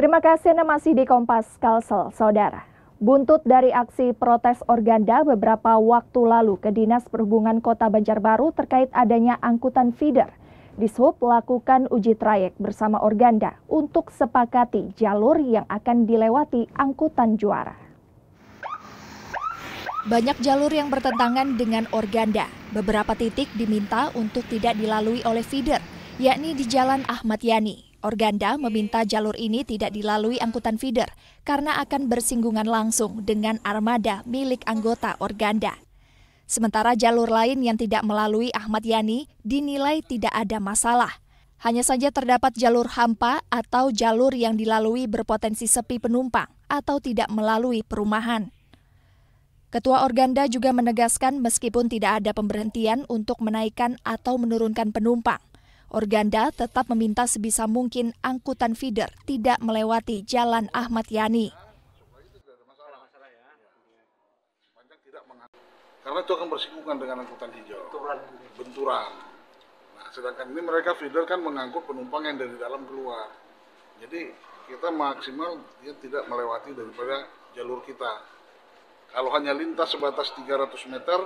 Terima kasih Anda masih di Kompas Kalsel, Saudara. Buntut dari aksi protes organda beberapa waktu lalu ke Dinas Perhubungan Kota Banjarbaru terkait adanya angkutan feeder. Dishub lakukan uji trayek bersama organda untuk sepakati jalur yang akan dilewati angkutan juara. Banyak jalur yang bertentangan dengan organda. Beberapa titik diminta untuk tidak dilalui oleh feeder, yakni di Jalan Ahmad Yani. Organda meminta jalur ini tidak dilalui angkutan feeder karena akan bersinggungan langsung dengan armada milik anggota Organda. Sementara jalur lain yang tidak melalui Ahmad Yani dinilai tidak ada masalah. Hanya saja terdapat jalur hampa atau jalur yang dilalui berpotensi sepi penumpang atau tidak melalui perumahan. Ketua Organda juga menegaskan meskipun tidak ada pemberhentian untuk menaikkan atau menurunkan penumpang, Organda tetap meminta sebisa mungkin angkutan feeder tidak melewati Jalan Ahmad Yani. Karena itu akan bersinggungan dengan angkutan hijau, benturan. Nah, sedangkan ini mereka feeder kan mengangkut penumpang yang dari dalam keluar. Jadi kita maksimal dia tidak melewati daripada jalur kita. Kalau hanya lintas sebatas 300 meter,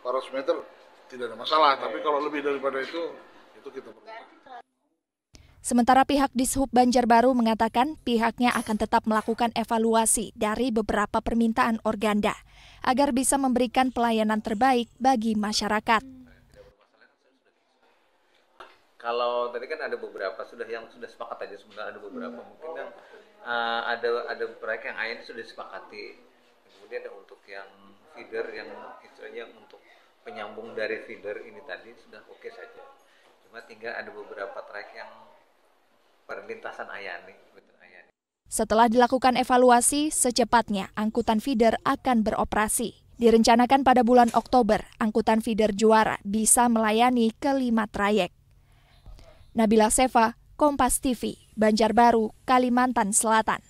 400 meter tidak ada masalah. Tapi kalau lebih daripada itu Sementara pihak Dishub Banjarbaru mengatakan pihaknya akan tetap melakukan evaluasi dari beberapa permintaan organda agar bisa memberikan pelayanan terbaik bagi masyarakat. Kalau tadi kan ada beberapa sudah yang sudah sepakat aja sebenarnya ada beberapa mungkin yang uh, ada ada mereka yang lain sudah sepakati Kemudian ada untuk yang feeder yang istilahnya untuk penyambung dari feeder ini tadi sudah oke okay saja cuma tinggal ada beberapa track yang perlintasan Ayani, Setelah dilakukan evaluasi, secepatnya angkutan feeder akan beroperasi. Direncanakan pada bulan Oktober, angkutan feeder juara bisa melayani kelima trayek. Nabila Seva, Kompas TV, Banjarbaru, Kalimantan Selatan.